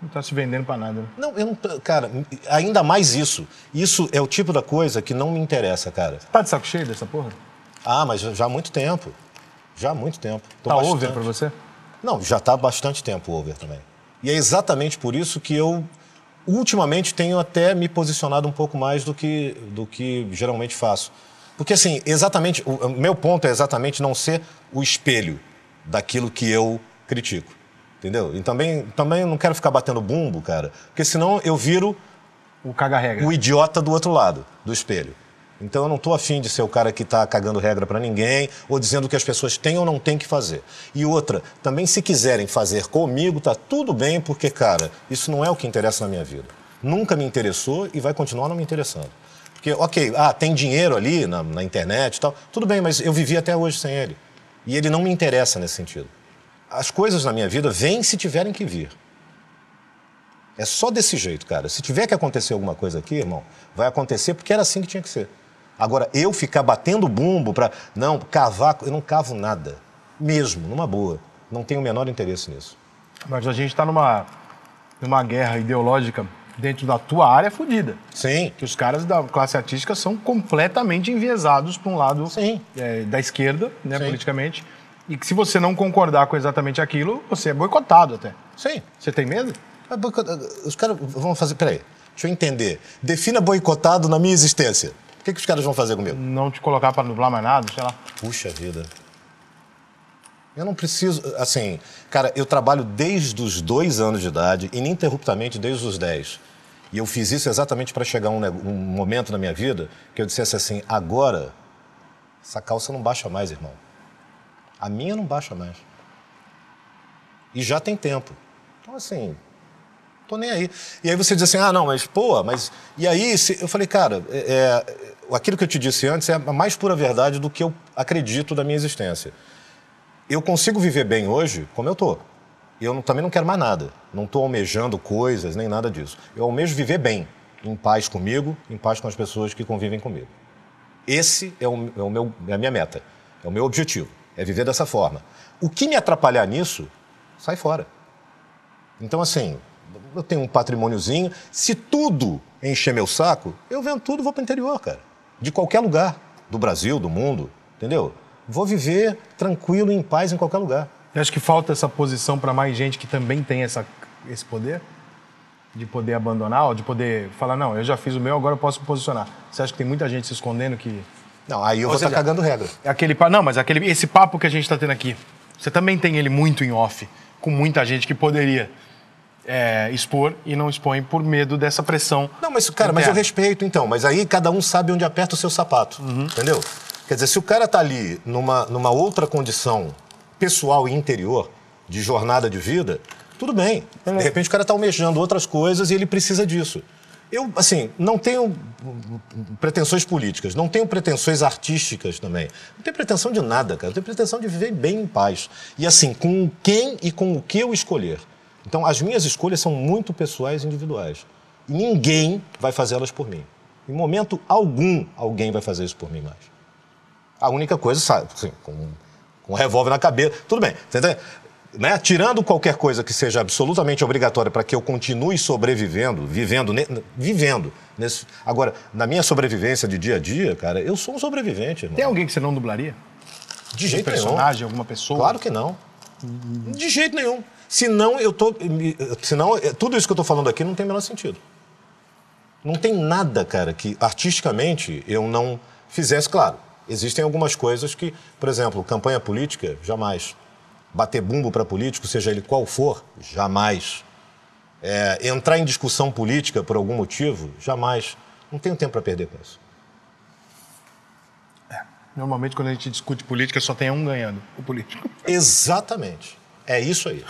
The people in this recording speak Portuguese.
Não está se vendendo para nada. Né? Não, eu não. Tô, cara, ainda mais isso. Isso é o tipo da coisa que não me interessa, cara. Tá de saco cheio dessa porra? Ah, mas já há muito tempo. Já há muito tempo. Tô tá bastante... over para você? Não, já tá há bastante tempo over também. E é exatamente por isso que eu ultimamente tenho até me posicionado um pouco mais do que, do que geralmente faço. Porque assim, exatamente, o meu ponto é exatamente não ser o espelho daquilo que eu critico. Entendeu? E também, também não quero ficar batendo bumbo, cara, porque senão eu viro o caga-regra. O idiota do outro lado do espelho. Então eu não estou afim de ser o cara que está cagando regra para ninguém ou dizendo o que as pessoas têm ou não têm que fazer. E outra, também se quiserem fazer comigo, tá tudo bem, porque, cara, isso não é o que interessa na minha vida. Nunca me interessou e vai continuar não me interessando. Porque, ok, ah, tem dinheiro ali na, na internet e tal, tudo bem, mas eu vivi até hoje sem ele. E ele não me interessa nesse sentido as coisas na minha vida vêm se tiverem que vir. É só desse jeito, cara. Se tiver que acontecer alguma coisa aqui, irmão, vai acontecer porque era assim que tinha que ser. Agora, eu ficar batendo bumbo para. Não, cavar. Eu não cavo nada. Mesmo, numa boa. Não tenho o menor interesse nisso. Mas a gente está numa, numa guerra ideológica dentro da tua área fodida. Sim. Que os caras da classe artística são completamente enviesados para um lado Sim. É, da esquerda, né, Sim. politicamente e que se você não concordar com exatamente aquilo, você é boicotado até. Sim. Você tem medo? É os caras vão fazer. Peraí, deixa eu entender. Defina boicotado na minha existência. O que, que os caras vão fazer comigo? Não te colocar para nublar mais nada, sei lá. Puxa vida. Eu não preciso. Assim, cara, eu trabalho desde os dois anos de idade, ininterruptamente desde os dez. E eu fiz isso exatamente para chegar um, um momento na minha vida que eu dissesse assim: agora, essa calça não baixa mais, irmão. A minha não baixa mais. E já tem tempo. Então, assim, tô nem aí. E aí você diz assim, ah, não, mas, pô, mas... E aí, se... eu falei, cara, é, é, aquilo que eu te disse antes é a mais pura verdade do que eu acredito da minha existência. Eu consigo viver bem hoje como eu tô. Eu não, também não quero mais nada. Não estou almejando coisas, nem nada disso. Eu almejo viver bem, em paz comigo, em paz com as pessoas que convivem comigo. Esse é, o, é, o meu, é a minha meta, é o meu objetivo é viver dessa forma. O que me atrapalhar nisso, sai fora. Então, assim, eu tenho um patrimôniozinho. Se tudo encher meu saco, eu vendo tudo e vou para o interior, cara. De qualquer lugar. Do Brasil, do mundo, entendeu? Vou viver tranquilo, em paz, em qualquer lugar. Você acho que falta essa posição para mais gente que também tem essa, esse poder? De poder abandonar ou de poder falar, não, eu já fiz o meu, agora eu posso me posicionar. Você acha que tem muita gente se escondendo que não, aí eu Ou vou estar tá cagando regra. É aquele, não, mas aquele, esse papo que a gente está tendo aqui, você também tem ele muito em off, com muita gente que poderia é, expor e não expõe por medo dessa pressão. Não, mas, cara, interna. mas eu respeito, então. Mas aí cada um sabe onde aperta o seu sapato, uhum. entendeu? Quer dizer, se o cara tá ali numa, numa outra condição pessoal e interior, de jornada de vida, tudo bem. De repente o cara tá almejando outras coisas e ele precisa disso. Eu, assim, não tenho pretensões políticas, não tenho pretensões artísticas também. Não tenho pretensão de nada, cara. Eu tenho pretensão de viver bem em paz. E assim, com quem e com o que eu escolher. Então, as minhas escolhas são muito pessoais e individuais. Ninguém vai fazê-las por mim. Em momento algum, alguém vai fazer isso por mim mais. A única coisa, sabe, assim, com, com um revólver na cabeça. Tudo bem, você entende? né, tirando qualquer coisa que seja absolutamente obrigatória para que eu continue sobrevivendo, vivendo, ne, vivendo. Nesse, agora, na minha sobrevivência de dia a dia, cara, eu sou um sobrevivente. Irmão. Tem alguém que você não dublaria? De jeito um personagem, nenhum. alguma pessoa? Claro que não. De jeito nenhum. Senão, eu tô, senão, é, tudo isso que eu estou falando aqui não tem o menor sentido. Não tem nada, cara, que artisticamente eu não fizesse. Claro, existem algumas coisas que, por exemplo, campanha política, jamais bater bumbo para político, seja ele qual for, jamais. É, entrar em discussão política por algum motivo, jamais. Não tenho tempo para perder com isso. É. Normalmente, quando a gente discute política, só tem um ganhando, o político. Exatamente. É isso aí.